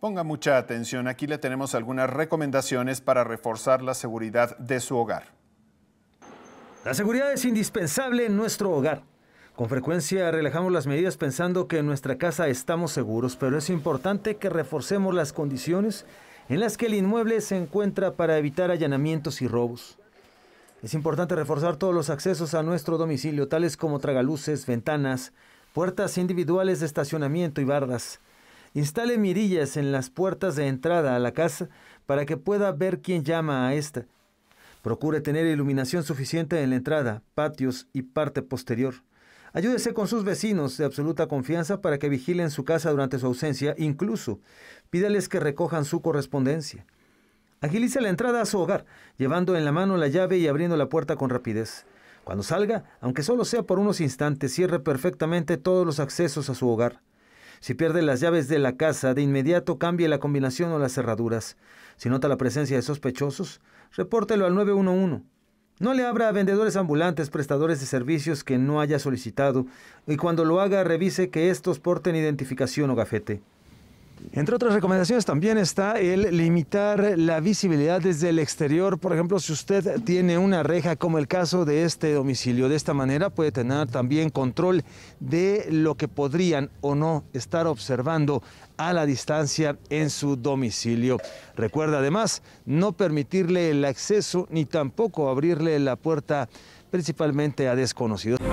Ponga mucha atención, aquí le tenemos algunas recomendaciones para reforzar la seguridad de su hogar. La seguridad es indispensable en nuestro hogar. Con frecuencia relajamos las medidas pensando que en nuestra casa estamos seguros, pero es importante que reforcemos las condiciones en las que el inmueble se encuentra para evitar allanamientos y robos. Es importante reforzar todos los accesos a nuestro domicilio, tales como tragaluces, ventanas, puertas individuales de estacionamiento y bardas. Instale mirillas en las puertas de entrada a la casa para que pueda ver quién llama a esta. Procure tener iluminación suficiente en la entrada, patios y parte posterior. Ayúdese con sus vecinos de absoluta confianza para que vigilen su casa durante su ausencia, incluso pídales que recojan su correspondencia. Agilice la entrada a su hogar, llevando en la mano la llave y abriendo la puerta con rapidez. Cuando salga, aunque solo sea por unos instantes, cierre perfectamente todos los accesos a su hogar. Si pierde las llaves de la casa, de inmediato cambie la combinación o las cerraduras. Si nota la presencia de sospechosos, repórtelo al 911. No le abra a vendedores ambulantes, prestadores de servicios que no haya solicitado, y cuando lo haga revise que estos porten identificación o gafete. Entre otras recomendaciones también está el limitar la visibilidad desde el exterior. Por ejemplo, si usted tiene una reja, como el caso de este domicilio, de esta manera puede tener también control de lo que podrían o no estar observando a la distancia en su domicilio. Recuerda además no permitirle el acceso ni tampoco abrirle la puerta principalmente a desconocidos.